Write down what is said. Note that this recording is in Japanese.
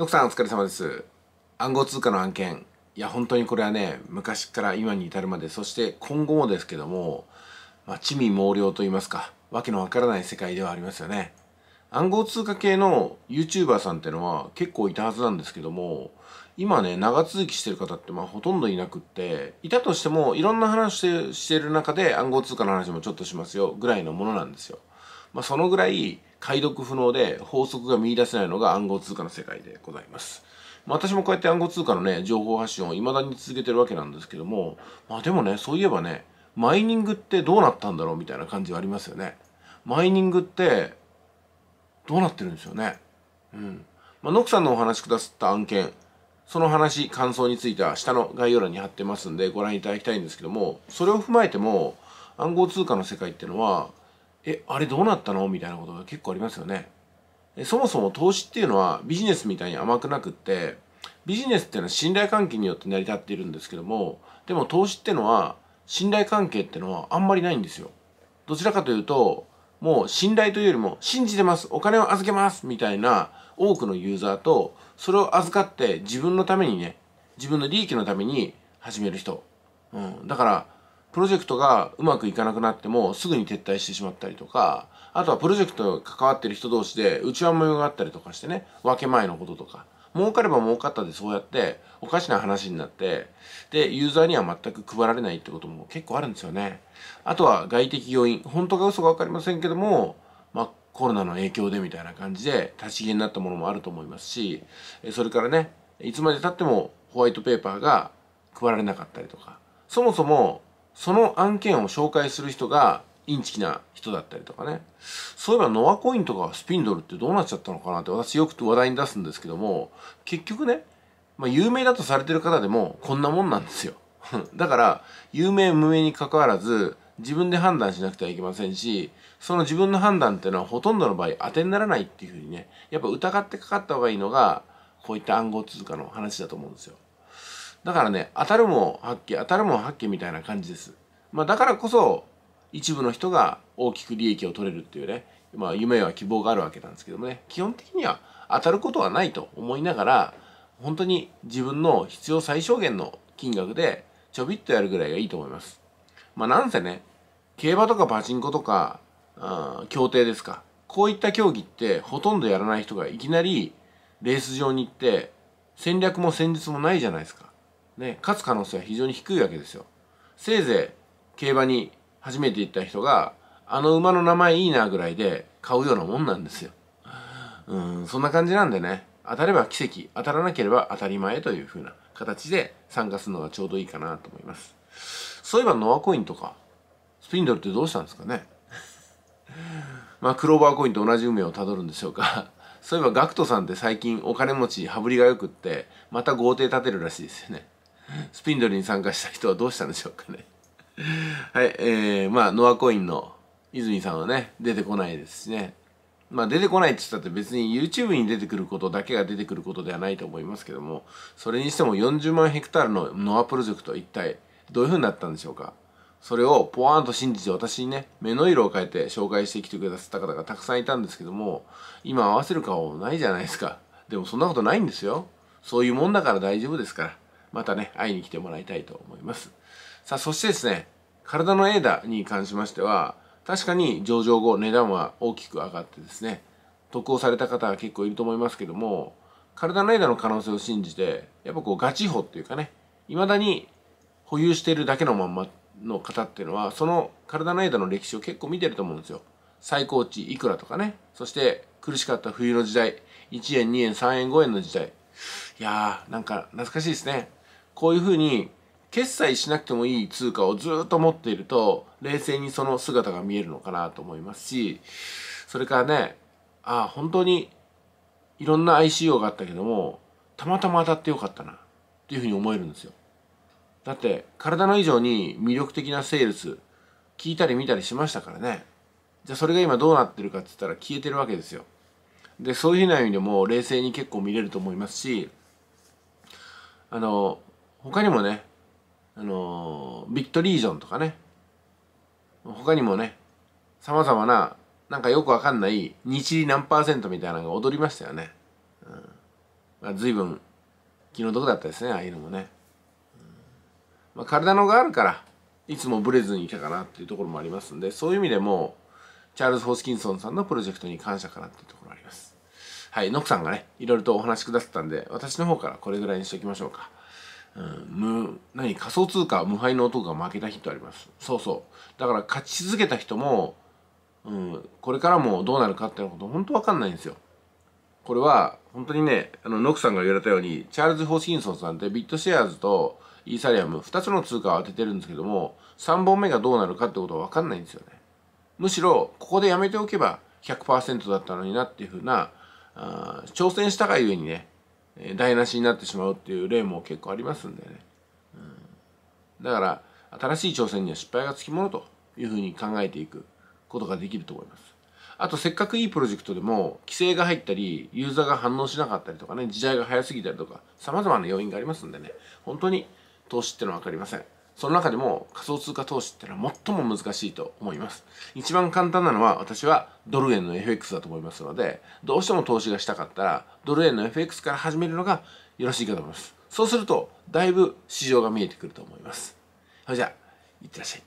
ノクさんお疲れ様です。暗号通貨の案件。いや、本当にこれはね、昔から今に至るまで、そして今後もですけども、まあ、地味猛量と言いますか、わけのわからない世界ではありますよね。暗号通貨系の YouTuber さんってのは結構いたはずなんですけども、今ね、長続きしてる方ってまあほとんどいなくって、いたとしてもいろんな話してる中で暗号通貨の話もちょっとしますよぐらいのものなんですよ。まあ、そのぐらい解読不能で法則が見出せないのが暗号通貨の世界でございます。まあ、私もこうやって暗号通貨のね、情報発信を未だに続けてるわけなんですけども、まあでもね、そういえばね、マイニングってどうなったんだろうみたいな感じはありますよね。マイニングってどうなってるんですよね。うん。まあ、ノクさんのお話くださった案件、その話、感想については下の概要欄に貼ってますんでご覧いただきたいんですけども、それを踏まえても暗号通貨の世界っていうのはえ、あれどうなったのみたいなことが結構ありますよね。そもそも投資っていうのはビジネスみたいに甘くなくって、ビジネスっていうのは信頼関係によって成り立っているんですけども、でも投資っていうのは信頼関係っていうのはあんまりないんですよ。どちらかというと、もう信頼というよりも信じてます、お金を預けますみたいな多くのユーザーと、それを預かって自分のためにね、自分の利益のために始める人。うん。だから、プロジェクトがうまくいかなくなってもすぐに撤退してしまったりとか、あとはプロジェクトに関わってる人同士で内輪模様があったりとかしてね、分け前のこととか、儲かれば儲かったでそうやっておかしな話になって、で、ユーザーには全く配られないってことも結構あるんですよね。あとは外的要因、本当か嘘か分かりませんけども、まあコロナの影響でみたいな感じで立ち消えになったものもあると思いますし、それからね、いつまで経ってもホワイトペーパーが配られなかったりとか、そもそもその案件を紹介する人がインチキな人だったりとかねそういえばノアコインとかスピンドルってどうなっちゃったのかなって私よく話題に出すんですけども結局ね、まあ、有名だとされてる方でもこんなもんなんですよ だから有名無名にかかわらず自分で判断しなくてはいけませんしその自分の判断っていうのはほとんどの場合当てにならないっていうふうにねやっぱ疑ってかかった方がいいのがこういった暗号通貨の話だと思うんですよ。だからね当たるも発揮当たるも発揮みたいな感じです、まあ、だからこそ一部の人が大きく利益を取れるっていうね、まあ、夢や希望があるわけなんですけどもね基本的には当たることはないと思いながら本当に自分の必要最小限の金額でちょびっとやるぐらいがいいと思います。まあなんせね競馬とかパチンコとか、うん、競艇ですかこういった競技ってほとんどやらない人がいきなりレース場に行って戦略も戦術もないじゃないですか。ね、勝つ可能性は非常に低いわけですよ。せいぜい競馬に初めて行った人が、あの馬の名前いいなぐらいで買うようなもんなんですよ。うん、そんな感じなんでね、当たれば奇跡、当たらなければ当たり前という風な形で参加するのがちょうどいいかなと思います。そういえばノアコインとか、スピンドルってどうしたんですかね まあ、クローバーコインと同じ運命をたどるんでしょうか そういえばガクトさんって最近お金持ち、羽振りが良くって、また豪邸建てるらしいですよね。スピンドルに参加した人はどうしたんでしょうかね はい、えー、まあ、ノアコインの泉さんはね、出てこないですしね。まあ、出てこないって言ったって別に YouTube に出てくることだけが出てくることではないと思いますけども、それにしても40万ヘクタールのノアプロジェクト一体どういうふうになったんでしょうかそれをポワーンと信じて私にね、目の色を変えて紹介してきてくださった方がたくさんいたんですけども、今合わせる顔ないじゃないですか。でもそんなことないんですよ。そういうもんだから大丈夫ですから。またね、会いに来てもらいたいと思います。さあ、そしてですね、体のエーダに関しましては、確かに上場後値段は大きく上がってですね、得をされた方は結構いると思いますけども、体のエーダの可能性を信じて、やっぱこうガチ保っていうかね、未だに保有しているだけのまんまの方っていうのは、その体のエーダの歴史を結構見てると思うんですよ。最高値いくらとかね、そして苦しかった冬の時代、1円、2円、3円、5円の時代。いやー、なんか懐かしいですね。こういうふうに決済しなくてもいい通貨をずっと持っていると冷静にその姿が見えるのかなと思いますしそれからねああ本当にいろんな ICO があったけどもたまたま当たってよかったなっていうふうに思えるんですよだって体の以上に魅力的なセールス聞いたり見たりしましたからねじゃあそれが今どうなってるかって言ったら消えてるわけですよでそういうふうな意味でも冷静に結構見れると思いますしあの他にもね、あのビクトリージョンとかね、他にもね、様々な、なんかよくわかんない日理何パーセントみたいなのが踊りましたよね。うん。ま随分気の毒だったですね、ああいうのもね。うん、まあ、体のがあるから、いつもブレずにいたかなっていうところもありますんで、そういう意味でも、チャールズ・ホスキンソンさんのプロジェクトに感謝かなっていうところあります。はい、ノクさんがね、いろいろとお話くださったんで、私の方からこれぐらいにしておきましょうか。うん、無何仮想通貨無敗の男が負けた日とありますそうそうだから勝ち続けた人も、うん、これからもどうなるかっていうこと本当わかんないんですよこれは本当にねあのノクさんが言われたようにチャールズ・ホーキンソンさんってビットシェアーズとイーサリアム2つの通貨を当ててるんですけども3本目がどうなるかってことは分かんないんですよねむしろここでやめておけば100%だったのになっていうふうなあ挑戦したがゆえにね台無しになってしまうっていう例も結構ありますんでね、うん、だから新しい挑戦には失敗がつきものというふうに考えていくことができると思いますあとせっかくいいプロジェクトでも規制が入ったりユーザーが反応しなかったりとかね時代が早すぎたりとか様々な要因がありますんでね本当に投資ってのは分かりませんその中でも仮想通貨投資ってのは最も難しいと思います一番簡単なのは私はドル円の FX だと思いますのでどうしても投資がしたかったらドル円の FX から始めるのがよろしいかと思いますそうするとだいぶ市場が見えてくると思いますそれじゃあいってらっしゃい